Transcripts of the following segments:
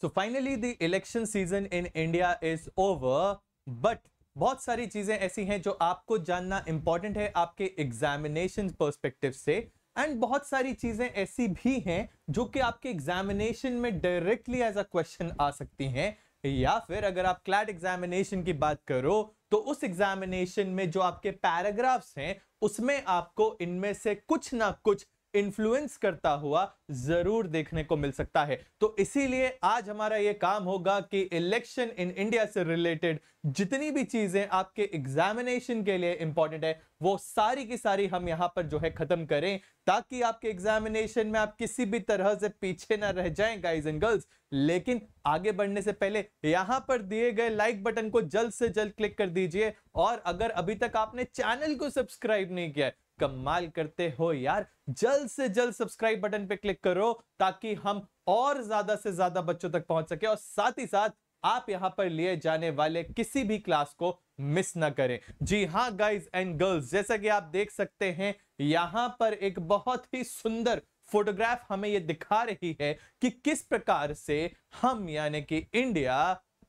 So finally the election season in India is over but बहुत सारी चीजें ऐसी हैं जो आपको जानना इंपॉर्टेंट है आपके एग्जामिनेशन पर्सपेक्टिव से एंड बहुत सारी चीजें ऐसी भी हैं जो कि आपके एग्जामिनेशन में डायरेक्टली एज अ क्वेश्चन आ सकती हैं या फिर अगर आप क्लैट एग्जामिनेशन की बात करो तो उस एग्जामिनेशन में जो आपके पैराग्राफ्स हैं उसमें आपको इनमें से कुछ ना कुछ इन्फ्लुएंस करता हुआ जरूर देखने को मिल सकता है तो इसीलिए आज हमारा ये काम होगा कि इलेक्शन इन इंडिया से रिलेटेड जितनी भी चीजें आपके एग्जामिनेशन के लिए इंपॉर्टेंट है वो सारी की सारी हम यहां पर जो है खत्म करें ताकि आपके एग्जामिनेशन में आप किसी भी तरह से पीछे ना रह जाए गाइज एंड गर्ल्स लेकिन आगे बढ़ने से पहले यहां पर दिए गए लाइक बटन को जल्द से जल्द क्लिक कर दीजिए और अगर अभी तक आपने चैनल को सब्सक्राइब नहीं किया है कमाल करते हो यार जल्द से जल्द सब्सक्राइब बटन पे क्लिक करो ताकि हम और ज्यादा से ज्यादा बच्चों तक पहुंच सके और साथ ही साथ आप यहां पर लिए जाने वाले किसी भी क्लास को मिस ना करें जी हाँ गाइज एंड गर्ल्स जैसा कि आप देख सकते हैं यहां पर एक बहुत ही सुंदर फोटोग्राफ हमें ये दिखा रही है कि किस प्रकार से हम यानी कि इंडिया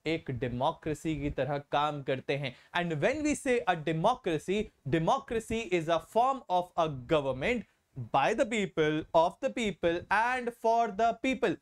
एक डेमोक्रेसी की तरह काम करते हैं and when we say a democracy democracy is a form of a government by the people of the people and for the people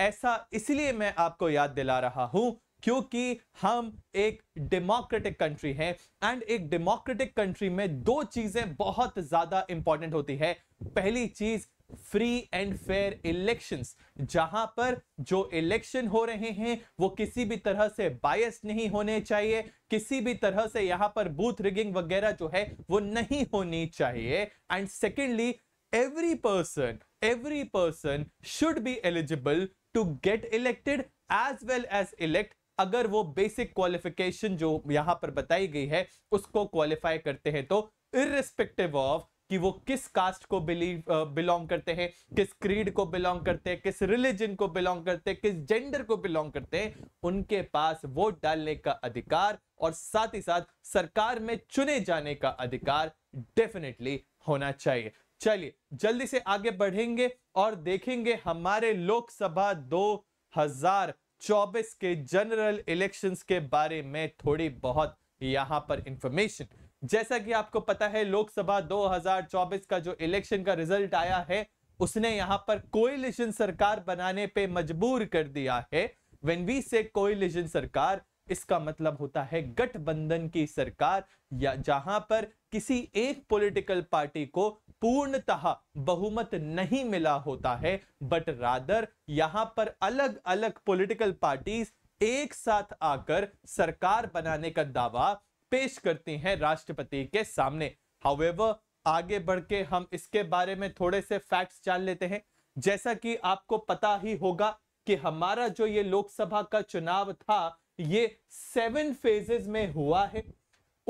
ऐसा इसलिए मैं आपको याद दिला रहा हूं क्योंकि हम एक डेमोक्रेटिक कंट्री हैं एंड एक डेमोक्रेटिक कंट्री में दो चीजें बहुत ज्यादा इंपॉर्टेंट होती है पहली चीज फ्री एंड फेयर इलेक्शंस जहां पर जो इलेक्शन हो रहे हैं वो किसी भी तरह से बायस नहीं होने चाहिए किसी भी तरह से यहां पर बूथ रिगिंग वगैरह जो है वो नहीं होनी चाहिए and secondly every person every person should be eligible to get elected as well as elect अगर वो बेसिक क्वालिफिकेशन जो यहां पर बताई गई है उसको क्वालिफाई करते हैं तो इरिस्पेक्टिव ऑफ कि वो किस कास्ट को बिलीव बिलोंग करते हैं किस क्रीड को बिलोंग करते हैं किस रिलीजन को बिलोंग करते हैं किस जेंडर को बिलोंग करते हैं उनके पास वोट डालने का अधिकार और साथ ही साथ सरकार में चुने जाने का अधिकार डेफिनेटली होना चाहिए चलिए जल्दी से आगे बढ़ेंगे और देखेंगे हमारे लोकसभा 2024 के जनरल इलेक्शंस के बारे में थोड़ी बहुत यहां पर इंफॉर्मेशन जैसा कि आपको पता है लोकसभा 2024 का जो इलेक्शन का रिजल्ट आया है उसने यहां पर कोयलिशन सरकार बनाने पे मजबूर कर दिया है वेन वी से कोयलिशन सरकार इसका मतलब होता है गठबंधन की सरकार या जहां पर किसी एक पॉलिटिकल पार्टी को पूर्णतः बहुमत नहीं मिला होता है बट रादर यहां पर अलग अलग पॉलिटिकल पार्टीज एक साथ आकर सरकार बनाने का दावा पेश करती हैं राष्ट्रपति के सामने हावेवर आगे बढ़ के हम इसके बारे में थोड़े से फैक्ट्स जान लेते हैं जैसा कि आपको पता ही होगा कि हमारा जो ये लोकसभा का चुनाव था ये सेवन फेजेस में हुआ है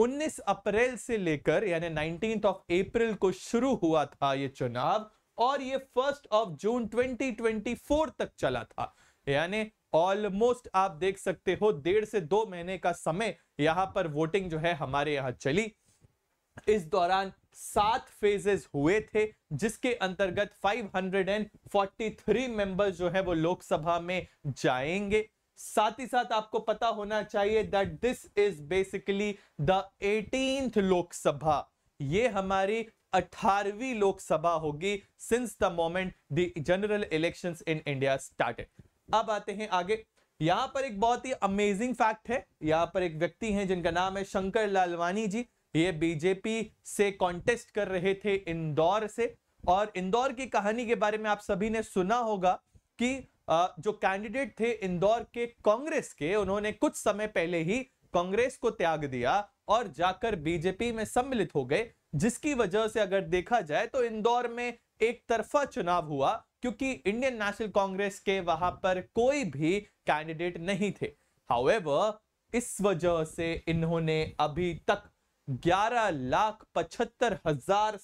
19 अप्रैल से लेकर यानी 19th ऑफ अप्रैल को शुरू हुआ था ये चुनाव और ये फर्स्ट ऑफ जून 2024 तक चला था यानी ऑलमोस्ट आप देख सकते हो डेढ़ से दो महीने का समय यहां पर वोटिंग जो है हमारे यहां चली इस दौरान सात फेजेस हुए थे जिसके अंतर्गत 543 मेंबर्स जो है वो लोकसभा में जाएंगे साथ ही साथ आपको पता होना चाहिए that this is basically the eighteen Lok Sabha ये हमारी 18वीं लोकसभा होगी since the moment the general elections in India started अब आते हैं आगे यहां पर एक बहुत ही अमेजिंग फैक्ट है यहाँ पर एक व्यक्ति हैं जिनका नाम है शंकर लालवानी जी ये बीजेपी से कॉन्टेस्ट कर रहे थे इंदौर से और इंदौर की कहानी के बारे में आप सभी ने सुना होगा कि जो कैंडिडेट थे इंदौर के कांग्रेस के उन्होंने कुछ समय पहले ही कांग्रेस को त्याग दिया और जाकर बीजेपी में सम्मिलित हो गए जिसकी वजह से अगर देखा जाए तो इंदौर में एक तरफा चुनाव हुआ क्योंकि इंडियन नेशनल कांग्रेस के वहां पर कोई भी कैंडिडेट नहीं थे हाउएवर इस वजह से इन्होंने अभी तक ग्यारह लाख पचहत्तर हजार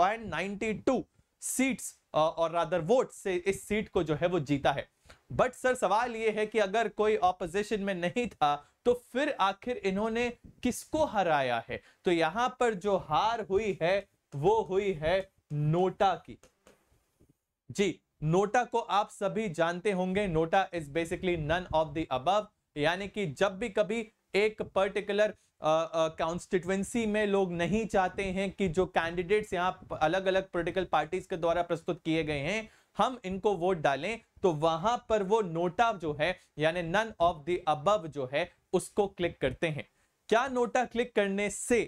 एंड नाइन्टी टू सीट्स और रादर वोट से इस सीट को जो है वो जीता है बट सर सवाल ये है कि अगर कोई ऑपोजिशन में नहीं था तो फिर आखिर इन्होंने किसको हराया है तो यहां पर जो हार हुई है वो हुई है नोटा की जी नोटा को आप सभी जानते होंगे NOTA is basically none of the above यानी कि जब भी कभी एक पर्टिकुलर कॉन्स्टिट्युएंसी में लोग नहीं चाहते हैं कि जो कैंडिडेट्स यहाँ अलग अलग पोलिटिकल पार्टीज के द्वारा प्रस्तुत किए गए हैं हम इनको वोट डालें तो वहां पर वो नोटा जो है यानी नन ऑफ द अब जो है उसको क्लिक करते हैं क्या नोटा क्लिक करने से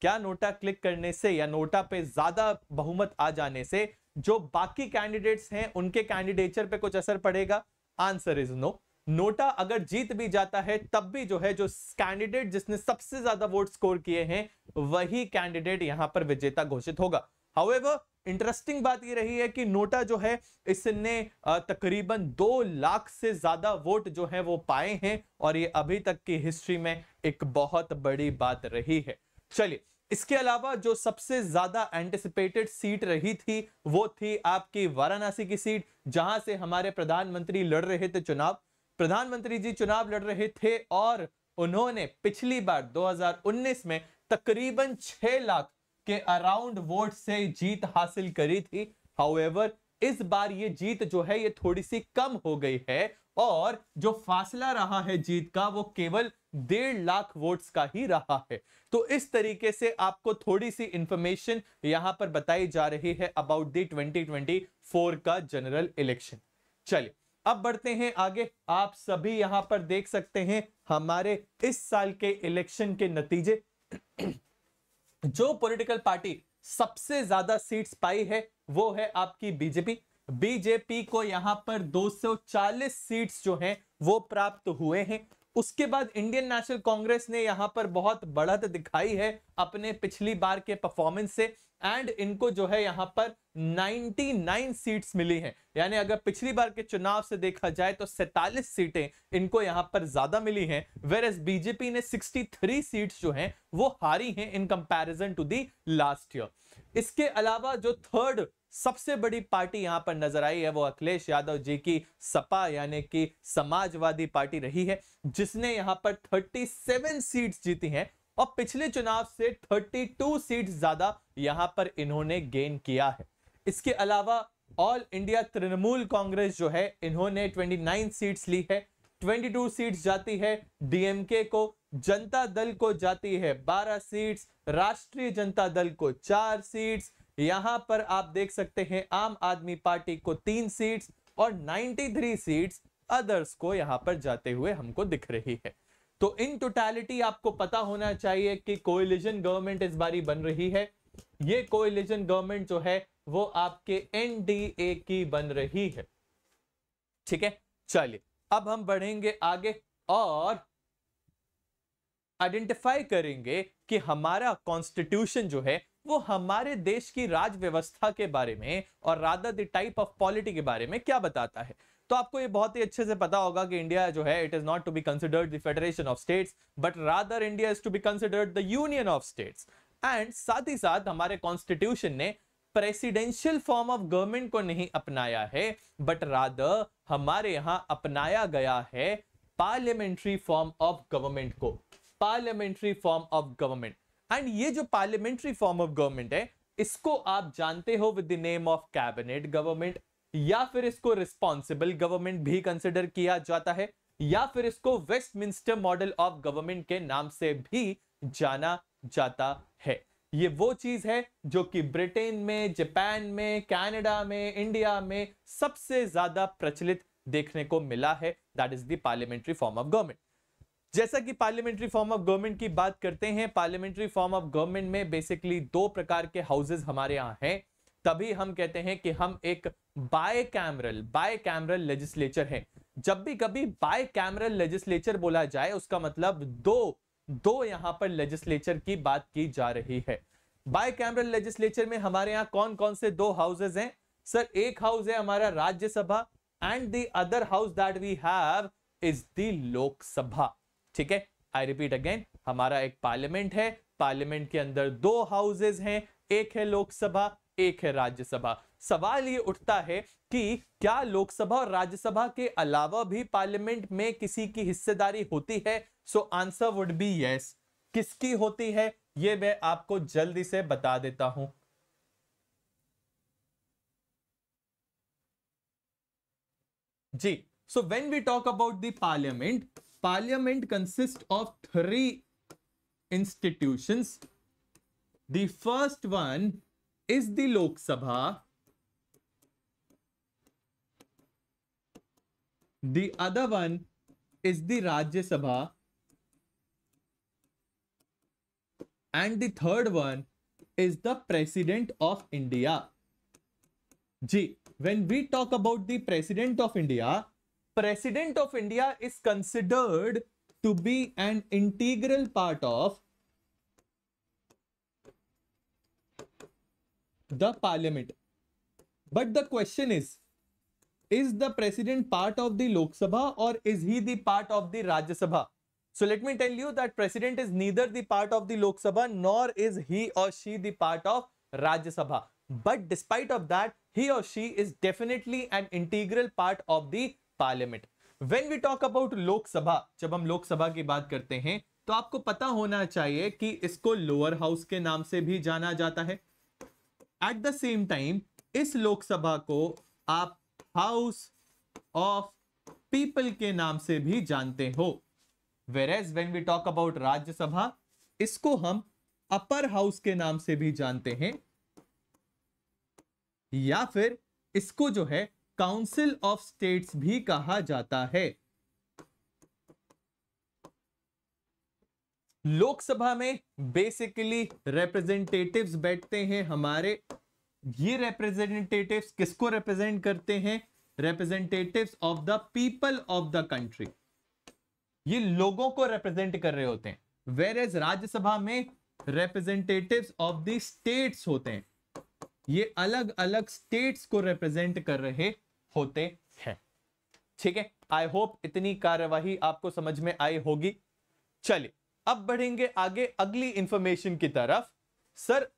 क्या नोटा क्लिक करने से या नोटा पे ज्यादा बहुमत आ जाने से जो बाकी कैंडिडेट्स हैं उनके कैंडिडेचर पे कुछ असर पड़ेगा आंसर इज नो नोटा अगर जीत भी जाता है तब भी जो है जो कैंडिडेट जिसने सबसे ज्यादा वोट स्कोर किए हैं वही कैंडिडेट यहां पर विजेता घोषित होगा हाउ इंटरेस्टिंग बात ये रही है कि नोटा जो है इसने तकरीबन दो लाख से ज्यादा वोट जो है वो पाए हैं और ये अभी तक की हिस्ट्री में एक बहुत बड़ी बात रही है चलिए इसके अलावा जो सबसे ज्यादा एंटिसिपेटेड सीट रही थी वो थी आपकी वाराणसी की सीट जहां से हमारे प्रधानमंत्री लड़ रहे थे चुनाव प्रधानमंत्री जी चुनाव लड़ रहे थे और उन्होंने पिछली बार 2019 में तकरीबन 6 लाख के अराउंड वोट से जीत हासिल करी थी हाउएवर इस बार ये जीत जो है ये थोड़ी सी कम हो गई है और जो फासला रहा है जीत का वो केवल डेढ़ लाख वोट्स का ही रहा है तो इस तरीके से आपको थोड़ी सी इंफॉर्मेशन यहां पर बताई जा रही है अबाउट दी 2024 का जनरल इलेक्शन चलिए अब बढ़ते हैं आगे आप सभी यहां पर देख सकते हैं हमारे इस साल के इलेक्शन के नतीजे जो पॉलिटिकल पार्टी सबसे ज्यादा सीट्स पाई है वो है आपकी बीजेपी बीजेपी को यहां पर 240 सीट्स जो हैं वो प्राप्त हुए हैं उसके बाद इंडियन नेशनल कांग्रेस ने यहां पर बहुत बढ़त दिखाई है अपने पिछली बार के परफॉर्मेंस से एंड इनको जो है यहाँ पर 99 सीट्स मिली हैं यानी अगर पिछली बार के चुनाव से देखा जाए तो सैतालीस सीटें इनको यहां पर ज्यादा मिली हैं वेर एस बीजेपी ने 63 सीट्स जो हैं वो हारी हैं in comparison to the last year इसके अलावा जो थर्ड सबसे बड़ी पार्टी यहां पर नजर आई है वो अखिलेश यादव जी की सपा यानी कि समाजवादी पार्टी रही है जिसने यहां पर 37 सीट्स जीती हैं और पिछले चुनाव से 32 सीट ज्यादा यहां पर इन्होंने गेन किया है इसके अलावा ऑल इंडिया तृणमूल कांग्रेस जो है इन्होंने 29 सीट्स ली है 22 सीट्स जाती है डीएमके को जनता दल को जाती है 12 सीट्स राष्ट्रीय जनता दल को चार सीट्स यहां पर आप देख सकते हैं आम आदमी पार्टी को तीन सीट्स और 93 सीट्स अदर्स को यहां पर जाते हुए हमको दिख रही है तो इन टोटैलिटी आपको पता होना चाहिए कि कोलिजन गवर्नमेंट इस बारी बन रही है ये कोलिजन गवर्नमेंट जो है वो आपके एनडीए की बन रही है ठीक है चलिए अब हम बढ़ेंगे आगे और आइडेंटिफाई करेंगे कि हमारा कॉन्स्टिट्यूशन जो है वो हमारे देश की राज व्यवस्था के बारे में और rather the type of polity के बारे में क्या बताता है तो आपको ये बहुत ही अच्छे से पता होगा कि इंडिया जो है it is not to be considered the federation of states but rather India is to be considered the union of states and साथ ही साथ हमारे कॉन्स्टिट्यूशन ने प्रेसिडेंशियल फॉर्म ऑफ गवर्नमेंट को नहीं अपनाया है बट रादर हमारे यहां अपनाया गया है पार्लियामेंट्री फॉर्म ऑफ गवर्नमेंट को parliamentary form of government and ये जो पार्लियामेंट्री फॉर्म ऑफ गवर्नमेंट है इसको आप जानते हो with the name of cabinet government या फिर इसको रिस्पॉन्सिबल गवर्नमेंट भी कंसिडर किया जाता है या फिर इसको वेस्ट मॉडल ऑफ गवर्नमेंट के नाम से भी जाना जाता है ये वो चीज है जो कि ब्रिटेन में जापान में कनाडा में इंडिया में सबसे ज्यादा प्रचलित देखने को मिला है that is the parliamentary form of government जैसा कि पार्लियामेंट्री फॉर्म ऑफ गवर्नमेंट की बात करते हैं पार्लियामेंट्री फॉर्म ऑफ गवर्नमेंट में बेसिकली दो प्रकार के हाउसेज हमारे यहाँ हैं तभी हम कहते हैं कि हम एक bicameral bicameral legislature है जब भी कभी बाय कैमरल लेजिस्लेचर बोला जाए उसका मतलब दो दो यहां पर लेजिस्लेचर की बात की जा रही है बाय कैमरल लेजिस्लेचर में हमारे यहाँ कौन कौन से दो हाउसेज हैं सर एक हाउस है हमारा Rajya Sabha and the other house that we have is the Lok Sabha ठीक है आई रिपीट अगेन हमारा एक पार्लियामेंट है पार्लियामेंट के अंदर दो हाउसेज हैं एक है लोकसभा एक है राज्यसभा सवाल ये उठता है कि क्या लोकसभा और राज्यसभा के अलावा भी पार्लियामेंट में किसी की हिस्सेदारी होती है so answer would be yes किसकी होती है ये मैं आपको जल्दी से बता देता हूं जी so when we talk about the parliament parliament consist of three institutions the first one is the Lok Sabha The other one is the Rajya Sabha. And the third one is the President of India. G. When we talk about the President of India, President of India is considered to be an integral part of the parliament but the question is is the president part of the Lok Sabha और is he the part of the Rajya Sabha so let me tell you that president is neither the part of the lok sabha nor is he or she the part of rajya sabha but despite of that he or she is definitely an integral part of the parliament when we talk about lok sabha jab hum lok sabha ki baat karte hain to aapko pata hona chahiye ki isko lower house ke naam se bhi jana jata hai eight the same time इस लोकसभा को आप house of people के नाम से भी जानते हो where whereas when we talk about Rajya Sabha इसको हम अपर हाउस के नाम से भी जानते हैं या फिर इसको जो है काउंसिल ऑफ स्टेट्स भी कहा जाता है लोकसभा में बेसिकली रिप्रेजेंटेटिव्स बैठते हैं हमारे ये रिप्रेजेंटेटिव्स किसको रिप्रेजेंट करते हैं representatives of the people of the country ये लोगों को रिप्रेजेंट कर रहे होते हैं वेर एज राज्यसभा में रिप्रेजेंटेटिव ऑफ द स्टेट्स होते हैं ये अलग अलग स्टेट्स को रिप्रेजेंट कर रहे होते हैं ठीक है आई होप इतनी कार्यवाही आपको समझ में आई होगी चलिए अब बढ़ेंगे आगे अगली इंफॉर्मेशन की तरफ sir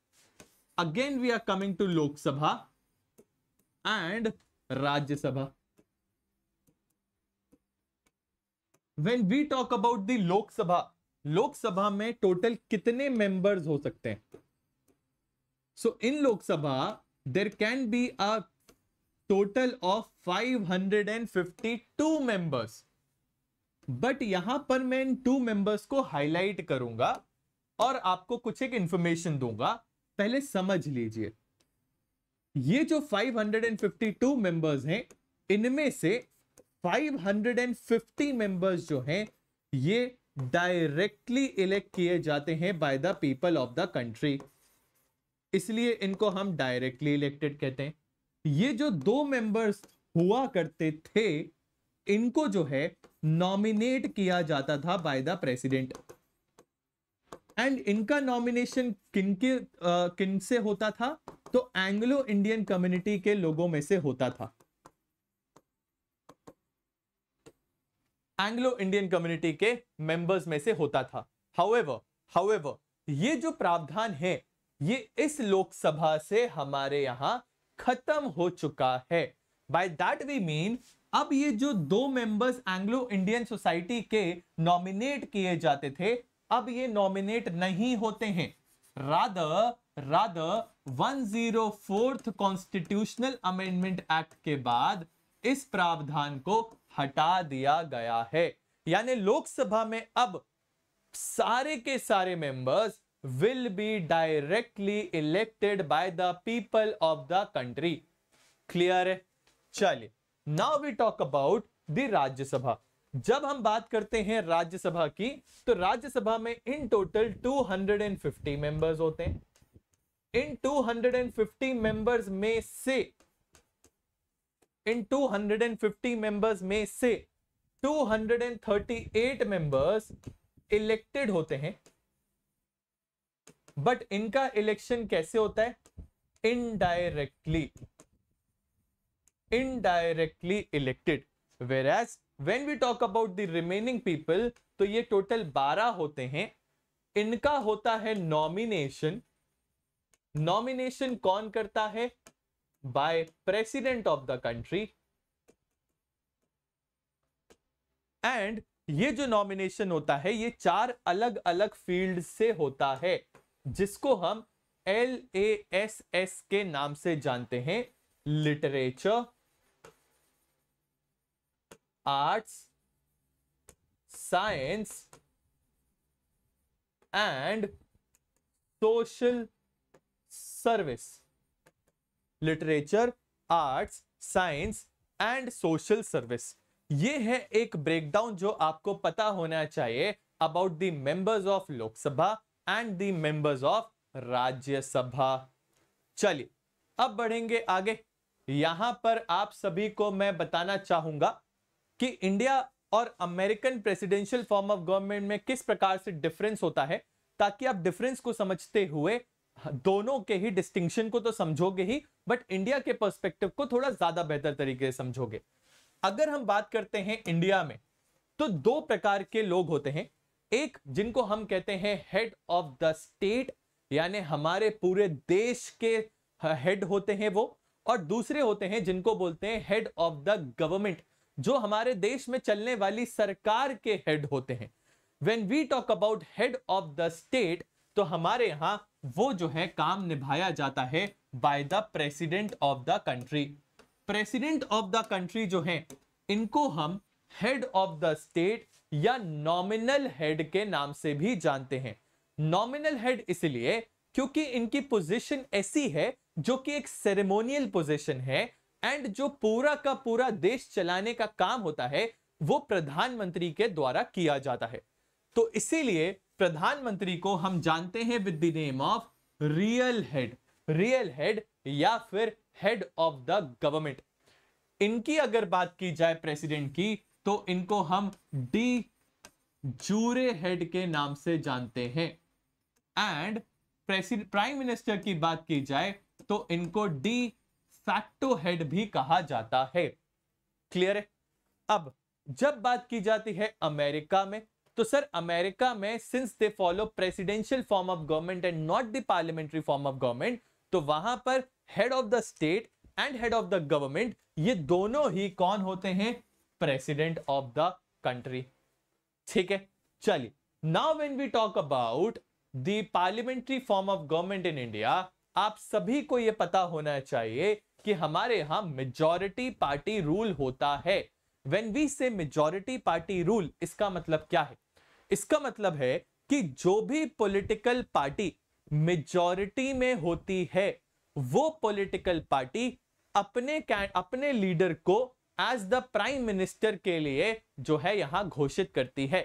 again we are coming to Lok Sabha and Rajya Sabha when we talk about the Lok Sabha Lok Sabha में टोटल कितने मेंबर्स हो सकते हैं सो इन Lok Sabha there can be a total of 552 members but यहां पर मैं इन टू मेंबर्स को हाईलाइट करूंगा और आपको कुछ एक इंफॉर्मेशन दूंगा पहले समझ लीजिए ये जो 552 मेंबर्स हैं इनमें से 550 मेंबर्स जो हैं ये डायरेक्टली इलेक्ट किए जाते हैं by the people of the country इसलिए इनको हम डायरेक्टली इलेक्टेड कहते हैं ये जो दो मेंबर्स हुआ करते थे इनको जो है नॉमिनेट किया जाता था बाय द प्रेसिडेंट एंड इनका नॉमिनेशन किनके किन से होता था तो एंग्लो इंडियन कम्युनिटी के लोगों में से होता था एंग्लो इंडियन कम्युनिटी के मेंबर्स में से होता था हाउएवर हाउएवर ये जो प्रावधान है ये इस लोकसभा से हमारे यहां खत्म हो चुका है बाय दैट वी मीन अब ये जो दो मेंबर्स एंग्लो इंडियन सोसाइटी के नॉमिनेट किए जाते थे अब ये नॉमिनेट नहीं होते हैं one zero fourth constitutional amendment act के बाद इस प्रावधान को हटा दिया गया है यानी लोकसभा में अब सारे के सारे members will be directly elected by the people of the country clear है चलिए now we talk about the Rajya Sabha जब हम बात करते हैं राज्यसभा की तो राज्यसभा में इन टोटल 250 मेंबर्स होते हैं इन 250 मेंबर्स में से इन 250 मेंबर्स में से 238 मेंबर्स इलेक्टेड होते हैं बट इनका इलेक्शन कैसे होता है indirectly indirectly elected whereas when we talk about the remaining people तो ये टोटल बारह होते हैं इनका होता है नॉमिनेशन नॉमिनेशन कौन करता है by president of the country and ये जो नॉमिनेशन होता है ये चार अलग अलग फील्ड से होता है जिसको हम एल ए एस एस के नाम से जानते हैं literature arts science and social service literature arts science and social service ये है एक ब्रेकडाउन जो आपको पता होना चाहिए about the members of Lok Sabha and the members of Rajya Sabha चलिए अब बढ़ेंगे आगे यहां पर आप सभी को मैं बताना चाहूंगा कि इंडिया और American presidential form of government में किस प्रकार से डिफरेंस होता है ताकि आप डिफरेंस को समझते हुए दोनों के ही डिस्टिंक्शन को तो समझोगे ही बट इंडिया के पर्सपेक्टिव को थोड़ा ज्यादा बेहतर तरीके से समझोगे अगर हम बात करते हैं इंडिया में तो दो प्रकार के लोग होते हैं एक जिनको हम कहते हैं हेड ऑफ द स्टेट यानी हमारे पूरे देश के हेड होते हैं वो और दूसरे होते हैं जिनको बोलते हैं हेड ऑफ द गवर्नमेंट जो हमारे देश में चलने वाली सरकार के हेड होते हैं when we talk about head of the state तो हमारे यहां वो जो है काम निभाया जाता है by the president of the country president of the country जो है इनको हम हेड ऑफ द स्टेट या नॉमिनल हेड के नाम से भी जानते हैं नॉमिनल हेड इसलिए क्योंकि इनकी पोजीशन ऐसी है जो कि एक सेरेमोनियल पोजीशन है एंड जो पूरा का पूरा देश चलाने का काम होता है वो प्रधानमंत्री के द्वारा किया जाता है तो इसीलिए प्रधानमंत्री को हम जानते हैं with the name of real head real head या फिर हेड ऑफ द गवर्नमेंट इनकी अगर बात की जाए प्रेसिडेंट की तो इनको हम डी जूरे हेड के नाम से जानते हैं एंड प्राइम मिनिस्टर की बात की जाए तो इनको डी फैक्टो हेड भी कहा जाता है क्लियर है अब जब बात की जाती है अमेरिका में तो सर अमेरिका में since they follow presidential form of government and not the parliamentary form of government तो वहां पर head of the state and head of the government ये दोनों ही कौन होते हैं प्रेसिडेंट ऑफ द कंट्री ठीक है चलिए now when we talk about the parliamentary form of government in India आप सभी को यह पता होना चाहिए कि हमारे यहां मेजोरिटी पार्टी रूल होता है when we say majority party rule इसका मतलब क्या है इसका मतलब है कि जो भी पॉलिटिकल पार्टी मेजोरिटी में होती है वो पॉलिटिकल पार्टी अपने अपने लीडर को एज द प्राइम मिनिस्टर के लिए जो है यहां घोषित करती है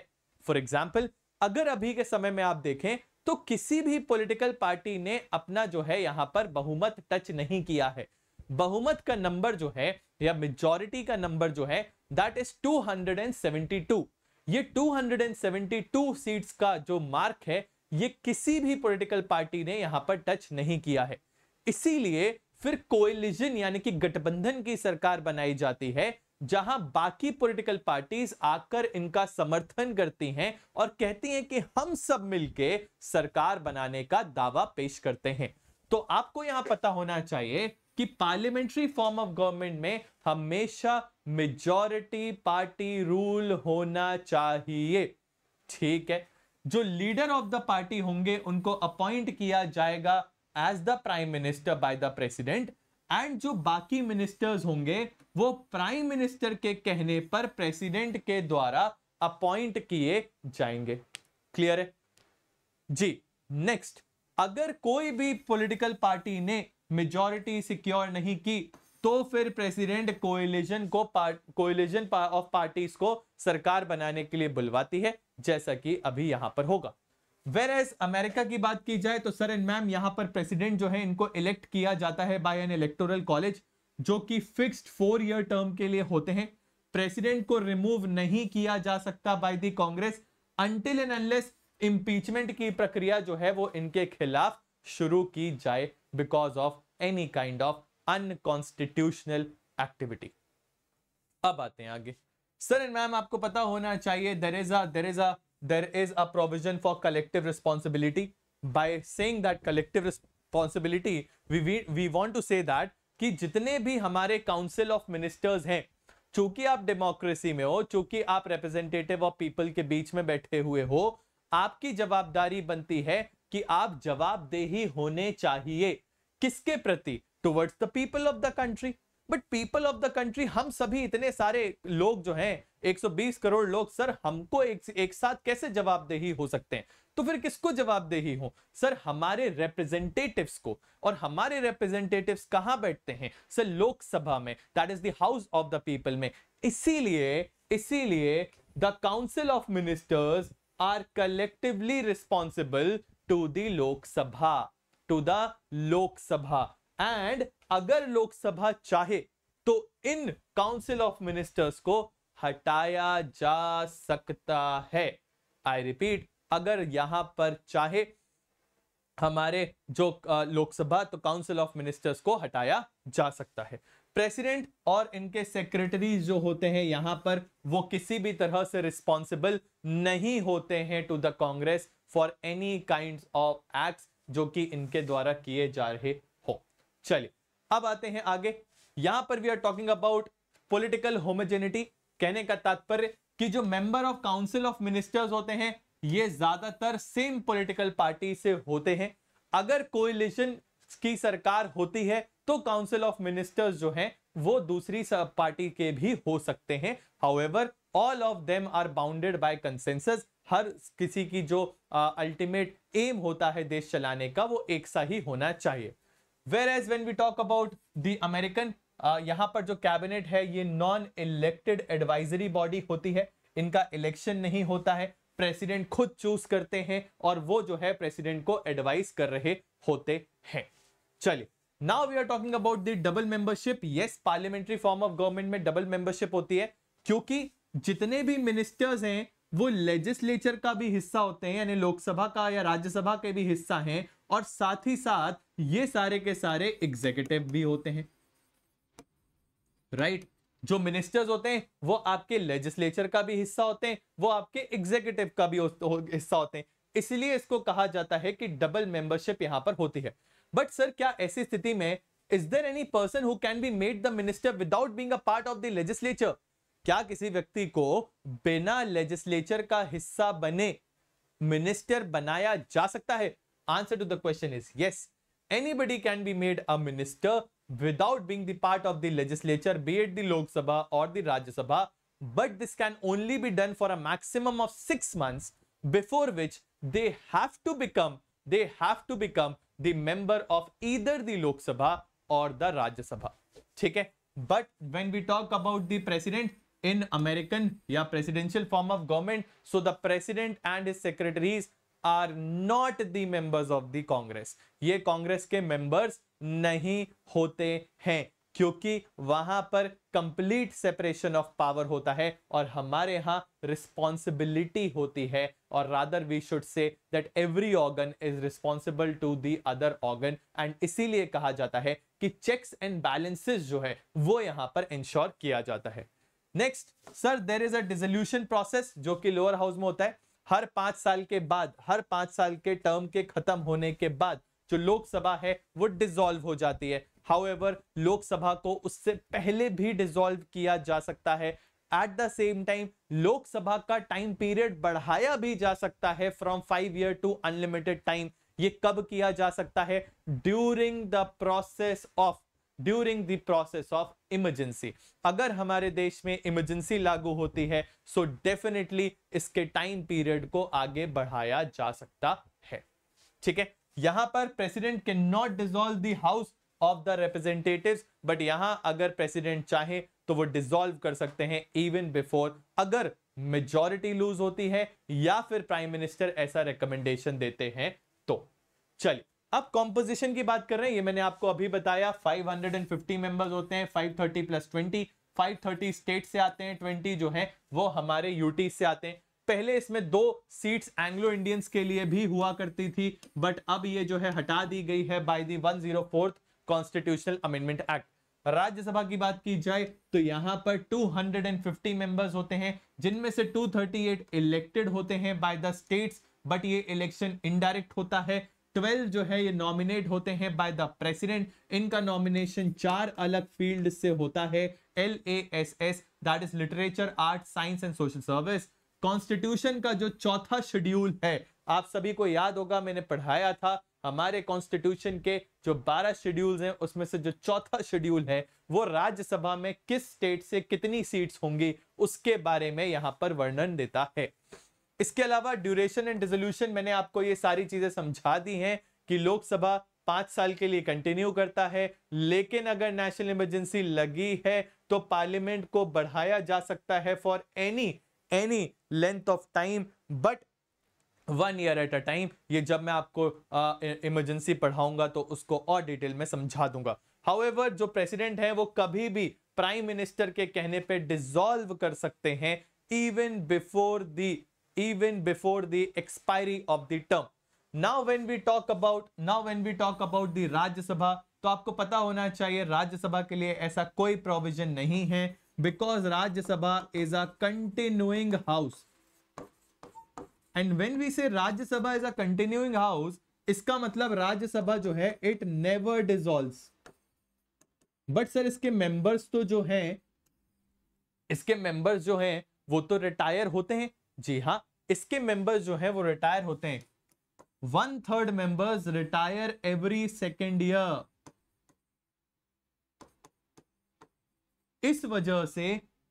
फॉर एग्जाम्पल अगर अभी के समय में आप देखें तो किसी भी पॉलिटिकल पार्टी ने अपना जो है यहां पर बहुमत टच नहीं किया है बहुमत का नंबर जो है या मेजोरिटी का नंबर जो है दैट इज 272 ये 272 सीट्स का जो मार्क है ये किसी भी पॉलिटिकल पार्टी ने यहां पर टच नहीं किया है इसीलिए फिर कोयलिजन यानी कि गठबंधन की सरकार बनाई जाती है जहां बाकी पॉलिटिकल पार्टीज आकर इनका समर्थन करती हैं और कहती हैं कि हम सब मिलके सरकार बनाने का दावा पेश करते हैं तो आपको यहां पता होना चाहिए कि पार्लियामेंट्री फॉर्म ऑफ गवर्नमेंट में हमेशा मेजॉरिटी पार्टी रूल होना चाहिए ठीक है जो लीडर ऑफ द पार्टी होंगे उनको अपॉइंट किया जाएगा as the prime minister by the president and जो बाकी मिनिस्टर्स होंगे वो प्राइम मिनिस्टर के कहने पर प्रेसिडेंट के द्वारा अपॉइंट किए जाएंगे क्लियर है जी नेक्स्ट अगर कोई भी पॉलिटिकल पार्टी ने मेजॉरिटी सिक्योर नहीं की तो फिर प्रेसिडेंट कोएलिजन को कोएलिजन ऑफ पार्टीज को सरकार बनाने के लिए बुलवाती है जैसा कि अभी यहां पर होगा वेर एज अमेरिका की बात की जाए तो सर एंड मैम यहाँ पर प्रेसिडेंट जो है इनको इलेक्ट किया जाता है बाय एन इलेक्टोरल कॉलेज जो कि फिक्स्ड फोर ईयर टर्म के लिए होते हैं प्रेसिडेंट को रिमूव नहीं किया जा सकता by the Congress until and unless impeachment की प्रक्रिया जो है वो इनके खिलाफ शुरू की जाए because of any kind of unconstitutional activity अब आते हैं आगे सर एंड मैम आपको पता होना चाहिए दरेजा दरेजा there is a provision for collective responsibility by saying that collective responsibility we we, we want to say that कि जितने भी हमारे काउंसिल ऑफ मिनिस्टर्स हैं चूंकि आप डेमोक्रेसी में हो चूंकि आप रिप्रेजेंटेटिव ऑफ पीपल के बीच में बैठे हुए हो आपकी जवाबदारी बनती है कि आप जवाबदेही होने चाहिए किसके प्रति towards the people of the country but people of the country हम सभी इतने सारे लोग जो हैं 120 करोड़ लोग सर हमको एक, एक साथ कैसे जवाबदेही हो सकते हैं तो फिर किसको जवाबदेही हो सर हमारे रिप्रेजेंटेटिव्स को और हमारे रिप्रेजेंटेटिव्स कहां बैठते हैं सर लोकसभा में that is the house of the people में इसीलिए इसीलिए the council of ministers are collectively responsible to the Lok Sabha to the Lok Sabha and अगर लोकसभा चाहे तो इन काउंसिल ऑफ मिनिस्टर्स को हटाया जा सकता है आई रिपीट अगर यहां पर चाहे हमारे जो लोकसभा तो काउंसिल ऑफ मिनिस्टर्स को हटाया जा सकता है प्रेसिडेंट और इनके सेक्रेटरी जो होते हैं यहां पर वो किसी भी तरह से रिस्पॉन्सिबल नहीं होते हैं to the Congress for any kind of act जो कि इनके द्वारा किए जा रहे हो चलिए अब आते हैं आगे यहां पर we are talking about political homogeneity कहने का तात्पर्य कि जो member of council of ministers होते हैं ये ज्यादातर सेम पॉलिटिकल पार्टी से होते हैं अगर कोलिशन की सरकार होती है तो काउंसिल ऑफ मिनिस्टर्स जो हैं वो दूसरी पार्टी के भी हो सकते हैं however all of them are bounded by consensus हर किसी की जो अल्टीमेट uh, एम होता है देश चलाने का वो एक सा ही होना चाहिए whereas when we talk about the American यहां पर जो कैबिनेट है ये नॉन इलेक्टेड एडवाइजरी बॉडी होती है इनका इलेक्शन नहीं होता है प्रेसिडेंट खुद चूज करते हैं और वो जो है प्रेसिडेंट को एडवाइस कर रहे होते हैं चलिए now we are talking about the double membership yes parliamentary form of government में डबल मेंबरशिप होती है क्योंकि जितने भी मिनिस्टर्स हैं वो लेजिस्लेचर का भी हिस्सा होते हैं यानी लोकसभा का या राज्यसभा के भी हिस्सा हैं और साथ ही साथ ये सारे के सारे एग्जीक्यूटिव भी होते हैं राइट right? जो मिनिस्टर्स होते हैं वो आपके लेजिस्लेचर का भी हिस्सा होते हैं वो आपके एग्जीक्यूटिव का भी हिस्सा होते हैं इसलिए इसको कहा जाता है कि डबल मेंबरशिप यहां पर होती है बट सर क्या ऐसी स्थिति में is there any person who can be made the minister without being a part of the legislature क्या किसी व्यक्ति को बिना लेजिस्लेचर का हिस्सा बने मिनिस्टर बनाया जा सकता है Answer to the question is yes. Anybody can be made a minister without being the part of the legislature, be it the Lok Sabha or the Rajya Sabha. But this can only be done for a maximum of six months, before which they have to become, they have to become the member of either the Lok Sabha or the Rajya Sabha. Okay. but when we talk about the president in American yeah presidential form of government so the president and his secretaries are not the members of the Congress ये Congress के members नहीं होते हैं क्योंकि वहां पर complete separation of power होता है और हमारे यहां रिस्पॉन्सिबिलिटी होती है और rather we should say that every organ is responsible to the other organ and इसीलिए कहा जाता है कि चेक्स एंड बैलेंसेस जो है वो यहां पर इंश्योर किया जाता है next sir there is a dissolution process जो कि लोअर हाउस में होता है हर पांच साल के बाद हर पांच साल के टर्म के खत्म होने के बाद जो लोकसभा है वो डिजोल्व हो जाती है हाउएवर लोकसभा को उससे पहले भी डिसॉल्व किया जा सकता है at the same time Lok Sabha का टाइम पीरियड बढ़ाया भी जा सकता है from five year to unlimited time ये कब किया जा सकता है during the process of during the process of emergency अगर हमारे देश में इमरजेंसी लागू होती है सो डेफिनेटली इसके टाइम पीरियड को आगे बढ़ाया जा सकता है ठीक है यहां पर president can not dissolve the house of the representative but यहां अगर प्रेसिडेंट चाहे तो वो डिजोल्व कर सकते हैं इवन बिफोर अगर मेजोरिटी लूज होती है या फिर प्राइम मिनिस्टर ऐसा रिकमेंडेशन देते हैं तो चलिए अब कॉम्पोजिशन की बात कर रहे हैं ये मैंने आपको अभी बताया 550 मेंबर्स होते हैं 530 प्लस 20 530 स्टेट से आते हैं 20 जो है वो हमारे यूटी से आते हैं पहले इसमें दो सीट्स एंग्लो इंडियंस के लिए भी हुआ करती थी बट अब ये जो है हटा दी गई है by the 104th constitutional amendment act Rajya Sabha की बात की जाए तो यहाँ पर 250 मेंबर्स होते हैं जिनमें से 238 इलेक्टेड होते हैं बाय द स्टेट्स बट ये इलेक्शन इनडायरेक्ट होता है ट्वेल्व जो है ये नॉमिनेट होते हैं बाय द प्रेसिडेंट इनका नॉमिनेशन चार अलग फील्ड से होता है L A S S that is literature art science and social service constitution का जो चौथा शेड्यूल है आप सभी को याद होगा मैंने पढ़ाया था हमारे कॉन्स्टिट्यूशन के जो 12 शेड्यूल्स हैं उसमें से जो चौथा शेड्यूल है वो राज्यसभा में किस स्टेट से कितनी सीट्स होंगी उसके बारे में यहाँ पर वर्णन देता है इसके अलावा ड्यूरेशन एंड रेजोल्यूशन मैंने आपको ये सारी चीजें समझा दी हैं कि लोकसभा पांच साल के लिए कंटिन्यू करता है लेकिन अगर नेशनल इमरजेंसी लगी है तो पार्लियामेंट को बढ़ाया जा सकता है for any any length of time but one year at a time ये जब मैं आपको इमरजेंसी पढ़ाऊंगा तो उसको और डिटेल में समझा दूंगा हाउएवर जो प्रेसिडेंट है वो कभी भी प्राइम मिनिस्टर के कहने पे डिसॉल्व कर सकते हैं even before the even before the expiry of the term now when we talk about now when we talk about the राज्य सभा तो आपको पता होना चाहिए राज्यसभा के लिए ऐसा कोई प्रोविजन नहीं है because Rajya Sabha is a continuing house and when we say Rajya Sabha is a continuing house इसका मतलब राज्यसभा जो है it never dissolves but sir इसके मेंबर्स तो जो हैं इसके मेंबर्स जो हैं वो तो रिटायर होते हैं जी हाँ इसके मेंबर्स जो है वो रिटायर होते हैं one third members retire every second year इस वजह से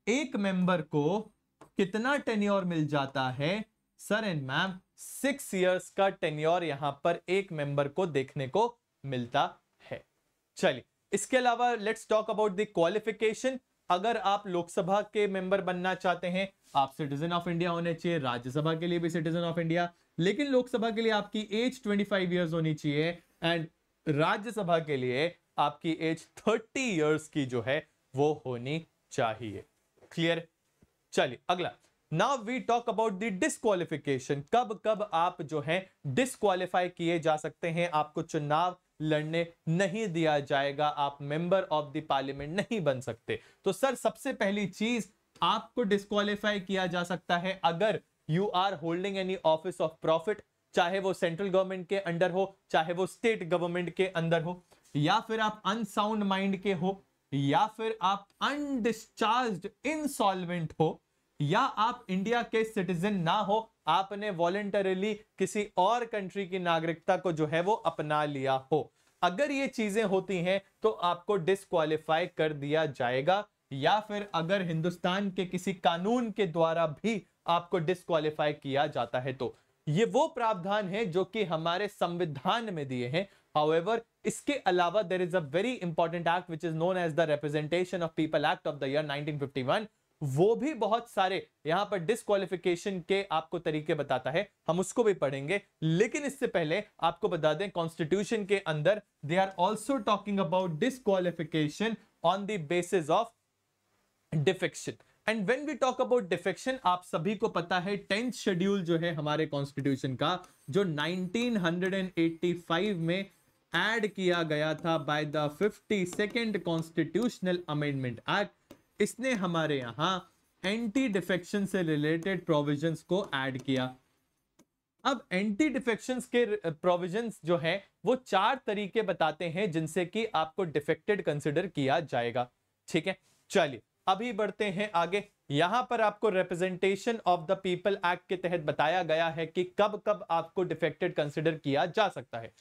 एक मेंबर को कितना टेन्योर मिल जाता है sir and ma'am six years का टेन्योर यहां पर एक मेंबर को देखने को मिलता है चलिए इसके अलावा let's talk about the qualification अगर आप लोकसभा के मेंबर बनना चाहते हैं आप सिटीजन ऑफ इंडिया होने चाहिए राज्यसभा के लिए भी सिटीजन ऑफ इंडिया लेकिन लोकसभा के लिए आपकी एज 25 ईयर्स होनी चाहिए एंड राज्यसभा के लिए आपकी एज 30 ईयर्स की जो है वो होनी चाहिए क्लियर चलिए अगला now we talk about the disqualification कब कब आप जो है डिस्कालीफाई किए जा सकते हैं आपको चुनाव लड़ने नहीं दिया जाएगा आप मेंबर ऑफ द पार्लियामेंट नहीं बन सकते तो सर सबसे पहली चीज आपको डिस्कालीफाई किया जा सकता है अगर you are holding any office of profit चाहे वो सेंट्रल गवर्नमेंट के अंडर हो चाहे वो स्टेट गवर्नमेंट के अंदर हो या फिर आप अनसाउंड माइंड के हो या फिर आप अनडिस्चार्ज इनसॉल्वेंट हो या आप इंडिया के सिटीजन ना हो आपने वॉलेंटरीली किसी और कंट्री की नागरिकता को जो है वो अपना लिया हो अगर ये चीजें होती हैं तो आपको डिसक्वालिफाई कर दिया जाएगा या फिर अगर हिंदुस्तान के किसी कानून के द्वारा भी आपको डिसक्वालिफाई किया जाता है तो ये वो प्रावधान है जो कि हमारे संविधान में दिए हैं हाउएवर इसके अलावा there is a very important act which is known as the representation of people act of the year 1951 वो भी बहुत सारे यहां पर डिसक्वालिफिकेशन के आपको तरीके बताता है हम उसको भी पढ़ेंगे लेकिन इससे पहले आपको बता दें कॉन्स्टिट्यूशन के अंदर they are also talking about disqualification on the basis of defection and when we talk about defection आप सभी को पता है टेंथ शेड्यूल जो है हमारे कॉन्स्टिट्यूशन का जो 1985 में एड किया गया था by the 52nd constitutional amendment act इसने हमारे यहां एंटी डिफेक्शन से रिलेटेड प्रोविजंस को ऐड किया अब एंटी डिफेक्शन के प्रोविजंस जो है वो चार तरीके बताते हैं जिनसे कि आपको डिफेक्टेड कंसिडर किया जाएगा ठीक है चलिए अभी बढ़ते हैं आगे यहां पर आपको representation of the people act के तहत बताया गया है कि कब कब आपको डिफेक्टेड कंसिडर किया जा सकता है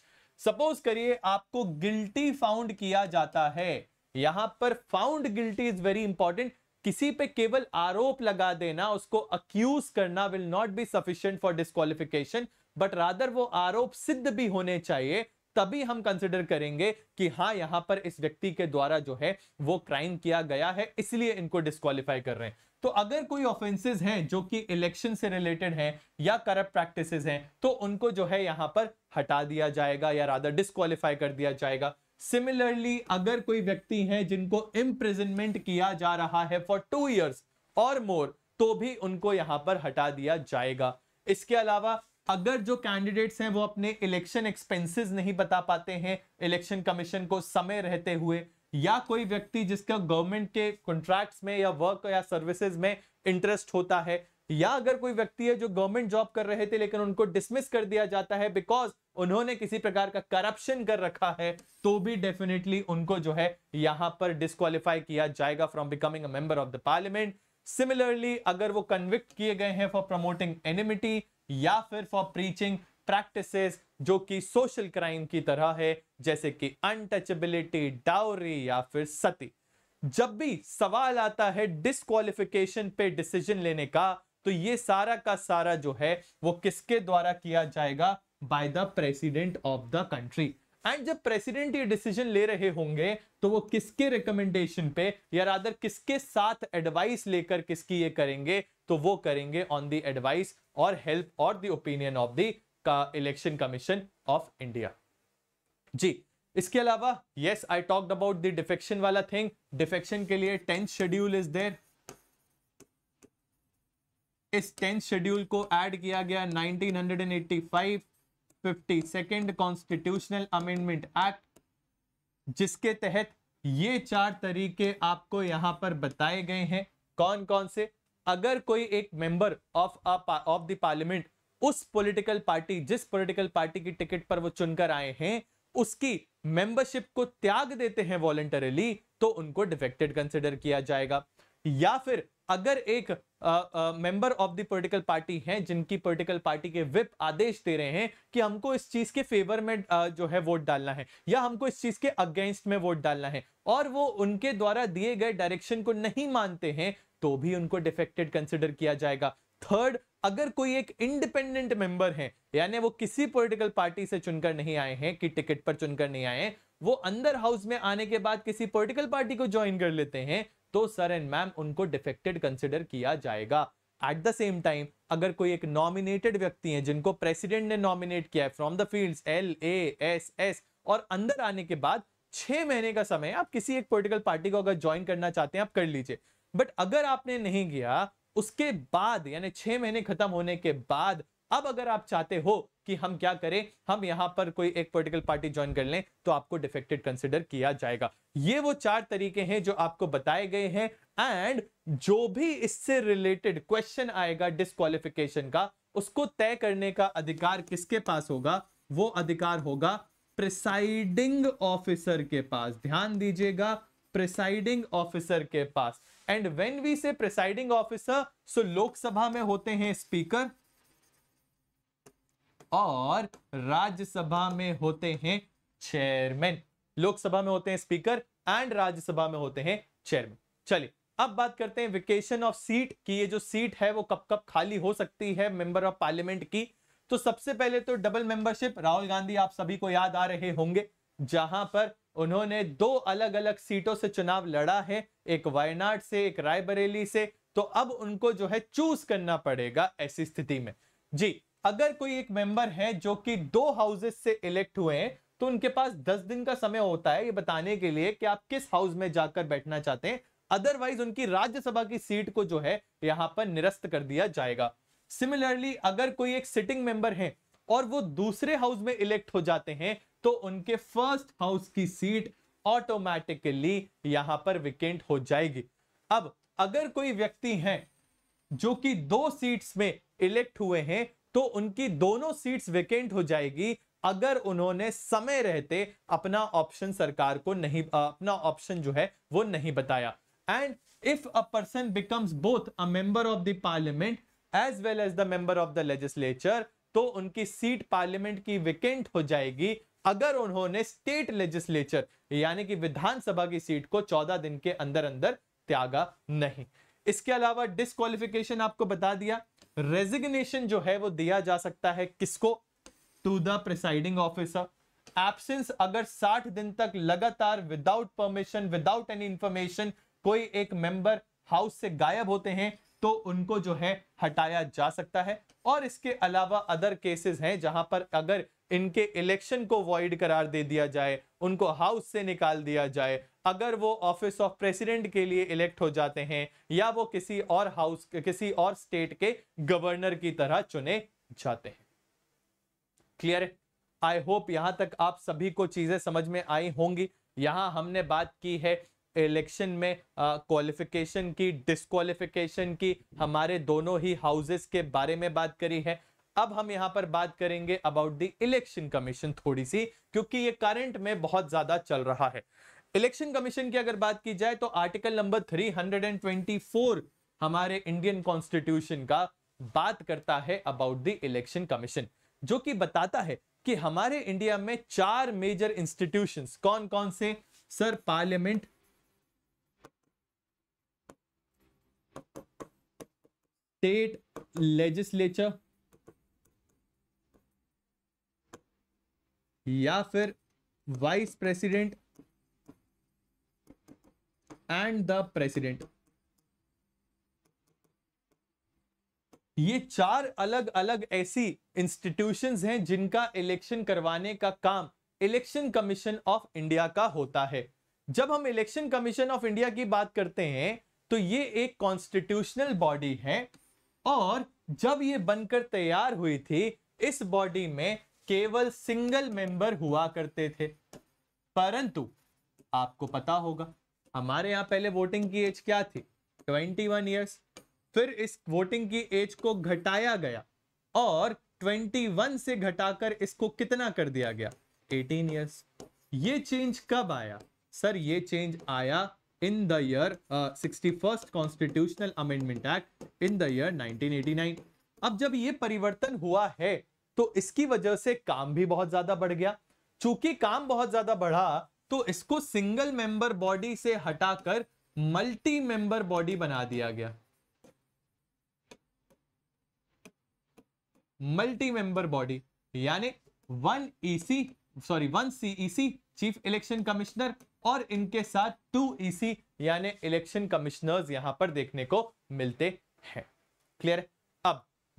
सपोज करिए आपको गिल्टी फाउंड किया जाता है यहां पर found guilty is very important किसी पे केवल आरोप लगा देना उसको अक्यूज करना will not be sufficient for disqualification but rather वो आरोप सिद्ध भी होने चाहिए तभी हम कंसिडर करेंगे कि हाँ यहां पर इस व्यक्ति के द्वारा जो है वो क्राइम किया गया है इसलिए इनको डिस्कालीफाई कर रहे हैं तो अगर कोई ऑफेंसेस हैं जो कि इलेक्शन से रिलेटेड हैं या करप्ट प्रैक्टिसेस हैं तो उनको जो है यहां पर हटा दिया जाएगा या रादर डिस्कालीफाई कर दिया जाएगा सिमिलरली अगर कोई व्यक्ति है जिनको इम्प्रिजनमेंट किया जा रहा है फॉर टू ईयर्स और मोर तो भी उनको यहां पर हटा दिया जाएगा इसके अलावा अगर जो कैंडिडेट्स हैं वो अपने इलेक्शन एक्सपेंसेस नहीं बता पाते हैं इलेक्शन कमीशन को समय रहते हुए या कोई व्यक्ति जिसका गवर्नमेंट के कॉन्ट्रैक्ट्स में या वर्क या सर्विसेज में इंटरेस्ट होता है या अगर कोई व्यक्ति है जो गवर्नमेंट जॉब कर रहे थे लेकिन उनको डिसमिस कर दिया जाता है बिकॉज उन्होंने किसी प्रकार का करप्शन कर रखा है तो भी डेफिनेटली उनको जो है यहां पर डिस्कालीफाई किया जाएगा from becoming a member of the parliament similarly अगर वो कन्विक्ट किए गए हैं फॉर प्रमोटिंग एनिमिटी या फिर फॉर प्रीचिंग प्रैक्टिसेस जो कि सोशल क्राइम की तरह है जैसे कि अनटचेबिलिटी डाउरी या फिर सती जब भी सवाल आता है डिस्कालिफिकेशन पे डिसीजन लेने का तो ये सारा का सारा जो है वो किसके द्वारा किया जाएगा by the president of the country and जब प्रेसिडेंट ये डिसीजन ले रहे होंगे तो वो किसके रिकमेंडेशन पे या रादर किसके साथ एडवाइस लेकर किसकी ये करेंगे तो वो करेंगे ऑन द एडवाइस और हेल्प और the opinion of the election commission of India जी इसके अलावा yes I talked about the defection वाला थिंग डिफेक्शन के लिए टेंथ शेड्यूल इज देर इस टेंथ शेड्यूल को ऐड किया गया 1985 52 कॉन्स्टिट्यूशनल अमेंडमेंट एक्ट जिसके तहत ये चार तरीके आपको यहाँ पर बताए गए हैं कौन कौन से अगर कोई एक member of of the parliament उस पॉलिटिकल पार्टी जिस पॉलिटिकल पार्टी की टिकट पर वो चुनकर आए हैं उसकी मेंबरशिप को त्याग देते हैं वॉलेंटरली तो उनको डिफेक्टेड कंसिडर किया जाएगा या फिर अगर एक member of the political party हैं जिनकी पॉलिटिकल पार्टी के विप आदेश दे रहे हैं कि हमको इस चीज के फेवर में uh, जो है वोट डालना है या हमको इस चीज के अगेंस्ट में वोट डालना है और वो उनके द्वारा दिए गए डायरेक्शन को नहीं मानते हैं तो भी उनको डिफेक्टेड कंसिडर किया जाएगा थर्ड अगर कोई एक इंडिपेंडेंट मेंबर है यानी वो किसी पॉलिटिकल पार्टी से चुनकर नहीं आए हैं कि टिकट पर चुनकर नहीं आए हैं वो अंदर हाउस में आने के बाद किसी पॉलिटिकल पार्टी को ज्वाइन कर लेते हैं तो सर एंड मैम उनको डिफेक्टेड कंसिडर किया जाएगा एट द सेम टाइम अगर कोई एक नॉमिनेटेड व्यक्ति है जिनको प्रेसिडेंट ने नॉमिनेट किया है from the field L A S S और अंदर आने के बाद छह महीने का समय आप किसी एक पोलिटिकल पार्टी को अगर ज्वाइन करना चाहते हैं आप कर लीजिए बट अगर आपने नहीं किया उसके बाद यानी छह महीने खत्म होने के बाद अब अगर आप चाहते हो कि हम क्या करें हम यहां पर कोई एक पोलिटिकल पार्टी ज्वाइन कर लें तो आपको डिफेक्टेड कंसिडर किया जाएगा ये वो चार तरीके हैं जो आपको बताए गए हैं एंड जो भी इससे रिलेटेड क्वेश्चन आएगा डिस्कालिफिकेशन का उसको तय करने का अधिकार किसके पास होगा वो अधिकार होगा प्रिसाइडिंग ऑफिसर के पास ध्यान दीजिएगा प्रिसाइडिंग ऑफिसर के पास and when we say presiding officer so Lok Sabha में होते हैं स्पीकर और राज्यसभा में होते हैं चेयरमैन लोकसभा में होते हैं स्पीकर एंड राज्यसभा में होते हैं चेयरमैन चलिए अब बात करते हैं वेकेशन ऑफ सीट की ये जो सीट है वो कब कब खाली हो सकती है मेंबर ऑफ पार्लियामेंट की तो सबसे पहले तो डबल मेंबरशिप राहुल गांधी आप सभी को याद आ रहे होंगे जहां पर उन्होंने दो अलग अलग सीटों से चुनाव लड़ा है एक वायनाड से एक रायबरेली से तो अब उनको जो है चूज करना पड़ेगा ऐसी स्थिति में जी अगर कोई एक मेंबर है जो कि दो हाउसेस से इलेक्ट हुए हैं तो उनके पास दस दिन का समय होता है ये बताने के लिए कि आप किस हाउस में जाकर बैठना चाहते हैं अदरवाइज उनकी राज्यसभा की सीट को जो है यहां पर निरस्त कर दिया जाएगा सिमिलरली अगर कोई एक सिटिंग मेंबर है और वो दूसरे हाउस में इलेक्ट हो जाते हैं तो उनके फर्स्ट हाउस की सीट ऑटोमेटिकली यहां पर विकेंट हो जाएगी अब अगर कोई व्यक्ति है जो कि दो सीट्स में इलेक्ट हुए हैं तो उनकी दोनों सीट्स वेकेंट हो जाएगी अगर उन्होंने समय रहते अपना ऑप्शन सरकार को नहीं अपना ऑप्शन जो है वो नहीं बताया and if a person becomes both a member of the parliament as well as the member of the legislature तो उनकी सीट पार्लियामेंट की वेकेंट हो जाएगी अगर उन्होंने स्टेट लेजिस्लेचर यानी कि विधानसभा की सीट को 14 दिन के अंदर अंदर त्यागा नहीं इसके अलावा डिस्कालिफिकेशन आपको बता दिया रेजिग्नेशन जो है वो दिया जा सकता है किसको to the presiding officer absence अगर 60 दिन तक लगातार without permission without any information कोई एक मेंबर हाउस से गायब होते हैं तो उनको जो है हटाया जा सकता है और इसके अलावा अदर केसेस हैं जहां पर अगर इनके इलेक्शन को वॉइड करार दे दिया जाए उनको हाउस से निकाल दिया जाए अगर वो ऑफिस ऑफ प्रेसिडेंट के लिए इलेक्ट हो जाते हैं या वो किसी और हाउस किसी और स्टेट के गवर्नर की तरह चुने जाते हैं क्लियर है आई होप यहां तक आप सभी को चीजें समझ में आई होंगी यहां हमने बात की है इलेक्शन में क्वालिफिकेशन की डिसक्वालिफिकेशन की हमारे दोनों ही हाउसेस के बारे में बात करी है अब हम यहां पर बात करेंगे अबाउट द इलेक्शन कमीशन थोड़ी सी क्योंकि ये करंट में बहुत ज्यादा चल रहा है इलेक्शन कमीशन की अगर बात की जाए तो आर्टिकल नंबर 324 हमारे इंडियन कॉन्स्टिट्यूशन का बात करता है अबाउट द इलेक्शन कमीशन जो कि बताता है कि हमारे इंडिया में चार मेजर इंस्टीट्यूशन कौन कौन से सर पार्लियामेंट स्टेट लेजिस्लेचर या फिर vice president and the president ये चार अलग अलग ऐसी इंस्टीट्यूशंस हैं जिनका इलेक्शन करवाने का काम इलेक्शन कमीशन ऑफ इंडिया का होता है जब हम इलेक्शन कमीशन ऑफ इंडिया की बात करते हैं तो ये एक कॉन्स्टिट्यूशनल बॉडी है और जब ये बनकर तैयार हुई थी इस बॉडी में केवल सिंगल मेंबर हुआ करते थे परंतु आपको पता होगा हमारे यहाँ पहले वोटिंग की एज क्या थी 21 वन ईयर्स फिर इस वोटिंग की एज को घटाया गया और 21 से घटाकर इसको कितना कर दिया गया 18 ईयर्स ये चेंज कब आया सर ये चेंज आया in the year sixty first constitutional amendment act in the year 1989 अब जब ये परिवर्तन हुआ है तो इसकी वजह से काम भी बहुत ज्यादा बढ़ गया चूंकि काम बहुत ज्यादा बढ़ा तो इसको सिंगल मेंबर बॉडी से हटाकर मल्टी मेंबर बॉडी बना दिया गया मल्टी मेंबर बॉडी यानी one EC sorry one CEC chief election commissioner और इनके साथ टू ईसी e यानी इलेक्शन कमिश्नर्स यहां पर देखने को मिलते हैं क्लियर है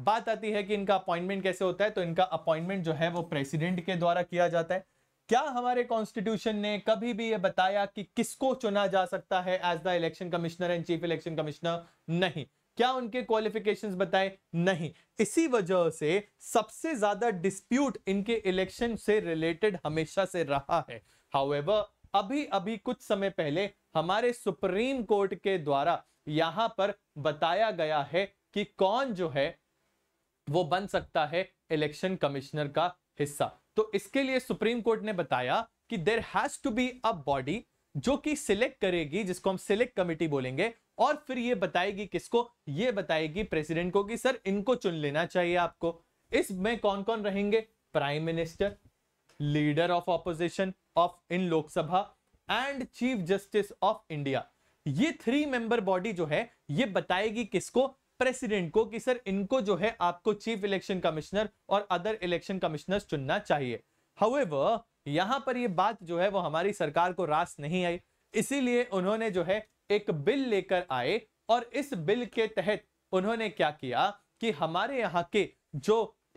बात आती है कि इनका अपॉइंटमेंट कैसे होता है तो इनका अपॉइंटमेंट जो है वो प्रेसिडेंट के द्वारा किया जाता है क्या हमारे कॉन्स्टिट्यूशन ने कभी भी ये बताया कि किसको चुना जा सकता है as the election commissioner and chief election commissioner नहीं क्या उनके क्वालिफिकेशन बताए नहीं इसी वजह से सबसे ज्यादा डिस्प्यूट इनके इलेक्शन से रिलेटेड हमेशा से रहा है हाउएवर अभी अभी कुछ समय पहले हमारे सुप्रीम कोर्ट के द्वारा यहां पर बताया गया है कि कौन जो है वो बन सकता है इलेक्शन कमिश्नर का हिस्सा तो इसके लिए सुप्रीम कोर्ट ने बताया कि there has to be a body जो कि सिलेक्ट करेगी जिसको हम सिलेक्ट कमिटी बोलेंगे और फिर ये बताएगी किसको ये बताएगी प्रेसिडेंट को कि सर इनको चुन लेना चाहिए आपको इसमें कौन कौन रहेंगे prime minister leader of opposition of in Lok Sabha and chief justice of India ये थ्री मेंबर बॉडी जो है ये बताएगी किसको प्रेसिडेंट को कि सर इनको जो है आपको चीफ इलेक्शन कमिश्नर और अदर इलेक्शन कमिश्नर चुनना चाहिए हाउएवर यहां पर ये बात जो है वो हमारी सरकार को रास नहीं आई इसीलिए उन्होंने जो है एक बिल लेकर आए और इस बिल के तहत उन्होंने क्या किया कि हमारे यहाँ के जो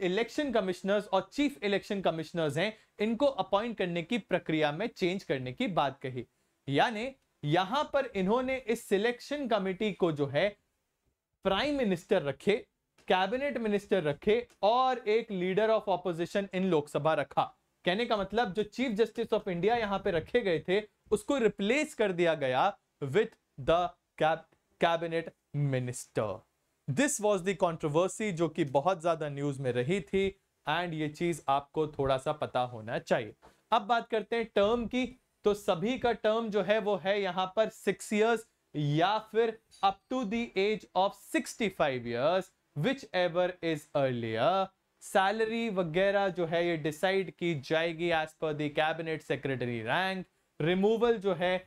इलेक्शन कमिश्नर्स और चीफ इलेक्शन कमिश्नर्स हैं इनको अपॉइंट करने की प्रक्रिया में चेंज करने की बात कही यानी यहां पर इन्होंने इस सिलेक्शन कमेटी को जो है प्राइम मिनिस्टर रखे कैबिनेट मिनिस्टर रखे और एक लीडर ऑफ ऑपोजिशन इन लोकसभा रखा कहने का मतलब जो चीफ जस्टिस ऑफ इंडिया यहां पे रखे गए थे उसको रिप्लेस कर दिया गया with the cabinet minister this was the controversy जो कि बहुत ज्यादा न्यूज में रही थी एंड ये चीज आपको थोड़ा सा पता होना चाहिए अब बात करते हैं टर्म की तो सभी का टर्म जो है वो है यहां पर सिक्स ईयर्स या फिर up to the age of 65 years whichever is earlier salary वगैरह जो है ये डिसाइड की जाएगी as per the cabinet secretary rank removal जो है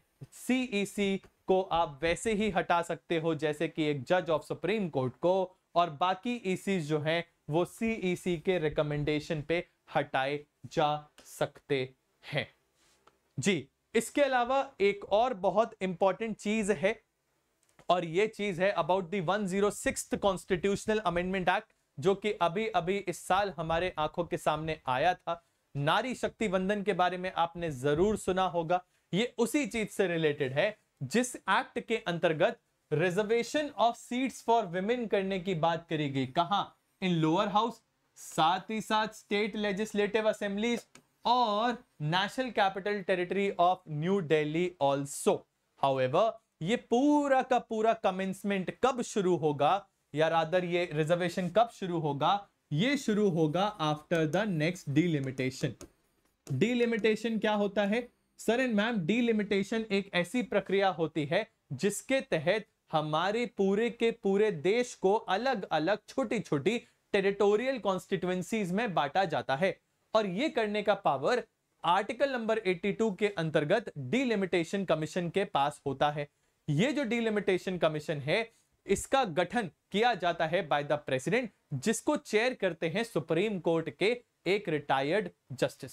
सीईसी e को आप वैसे ही हटा सकते हो जैसे कि एक जज ऑफ सुप्रीम कोर्ट को और बाकी ईसी e जो हैं वो सीईसी e के रिकमेंडेशन पे हटाए जा सकते हैं जी इसके अलावा एक और बहुत इंपॉर्टेंट चीज है और ये चीज है about the one zero six constitutional amendment act जो कि अभी अभी इस साल हमारे आंखों के सामने आया था नारी शक्ति वंदन के बारे में आपने जरूर सुना होगा ये उसी चीज से रिलेटेड है जिस एक्ट के अंतर्गत reservation of seats for women करने की बात करी गई कहा इन लोअर हाउस साथ ही साथ स्टेट लेजिस्लेटिव असेंबली और national capital territory of New Delhi also however ये पूरा का पूरा कमेंसमेंट कब शुरू होगा या रादर ये रिजर्वेशन कब शुरू होगा ये शुरू होगा after the next delimitation delimitation क्या होता है सर एंड मैम डीलिमिटेशन एक ऐसी प्रक्रिया होती है जिसके तहत हमारे पूरे के पूरे देश को अलग अलग छोटी छोटी टेरिटोरियल कॉन्स्टिट्युएंसीज में बांटा जाता है और ये करने का पावर आर्टिकल नंबर 82 के अंतर्गत डीलिमिटेशन कमीशन के पास होता है ये जो डिलिमिटेशन कमीशन है इसका गठन किया जाता है बाय द प्रेसिडेंट जिसको चेयर करते हैं सुप्रीम कोर्ट के एक retired justice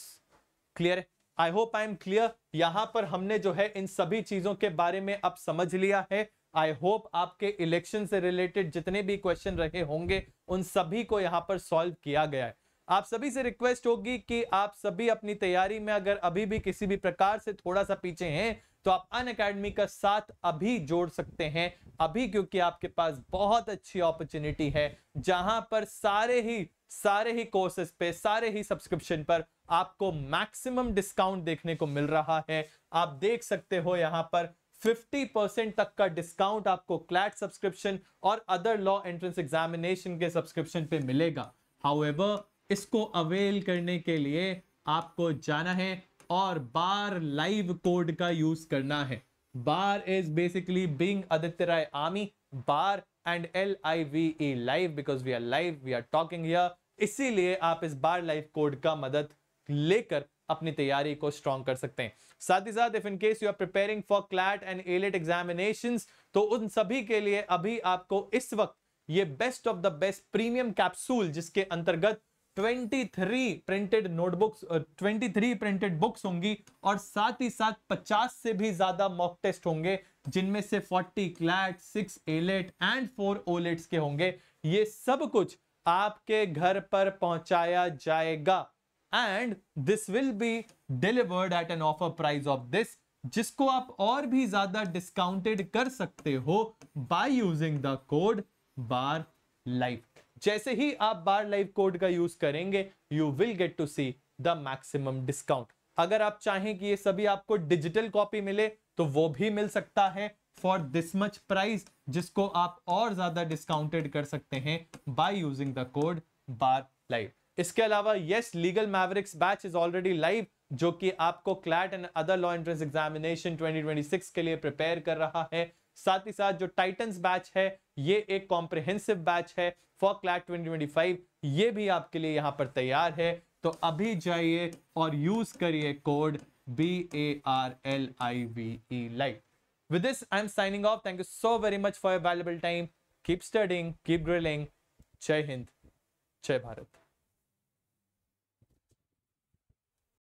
clear I hope I am clear यहां पर हमने जो है इन सभी चीजों के बारे में अब समझ लिया है आई होप आपके इलेक्शन से रिलेटेड जितने भी क्वेश्चन रहे होंगे उन सभी को यहां पर सॉल्व किया गया है आप सभी से रिक्वेस्ट होगी कि आप सभी अपनी तैयारी में अगर अभी भी किसी भी प्रकार से थोड़ा सा पीछे हैं तो आप अन अकेडमी का साथ अभी जोड़ सकते हैं अभी क्योंकि आपके पास बहुत अच्छी अपॉर्चुनिटी है जहां पर सारे ही सारे ही कोर्सेस पे सारे ही सब्सक्रिप्शन पर आपको मैक्सिमम डिस्काउंट देखने को मिल रहा है आप देख सकते हो यहाँ पर 50% तक का डिस्काउंट आपको क्लैट सब्सक्रिप्शन और अदर लॉ एंट्रेंस एग्जामिनेशन के सब्सक्रिप्शन पे मिलेगा हाउ इसको अवेल करने के लिए आपको जाना है और बार लाइव कोड का यूज करना है bar is basically being Aditya Rai आमी bar and L I V E live because we are live we are talking इसीलिए आप इस बार लाइव कोड का मदद लेकर अपनी तैयारी को स्ट्रॉन्ग कर सकते हैं साथ ही साथ if in case you are preparing for CLAT and AILET examination तो उन सभी के लिए अभी आपको इस वक्त ये best of the best premium capsule जिसके अंतर्गत 23 प्रिंटेड नोटबुक्स 23 प्रिंटेड बुक्स होंगी और साथ ही साथ 50 से भी ज्यादा मॉक टेस्ट होंगे जिनमें से 40 क्लैट 6 एलेट एंड 4 ओलेट्स के होंगे ये सब कुछ आपके घर पर पहुंचाया जाएगा and this will be delivered at an offer price of this जिसको आप और भी ज्यादा डिस्काउंटेड कर सकते हो by using the code bar life जैसे ही आप बार लाइव कोड का यूज करेंगे you will get to see the maximum discount अगर आप चाहें कि ये सभी आपको डिजिटल कॉपी मिले तो वो भी मिल सकता है फॉर दिस मच प्राइस जिसको आप और ज्यादा डिस्काउंटेड कर सकते हैं by using the code bar live इसके अलावा yes legal mavericks batch is already live जो कि आपको CLAT and other law entrance examination 2026 के लिए प्रिपेयर कर रहा है साथ ही साथ जो टाइटन्स बैच है ये एक कॉम्प्रिहेंसिव बैच है फॉर क्लैट 2025 ये भी आपके लिए यहाँ पर तैयार है तो अभी जाइए और यूज करिए code B A R L I V E light With this, I'm signing off. Thank you so very much for your valuable time. Keep studying, keep grilling. Jai Hind, Jai Bharat.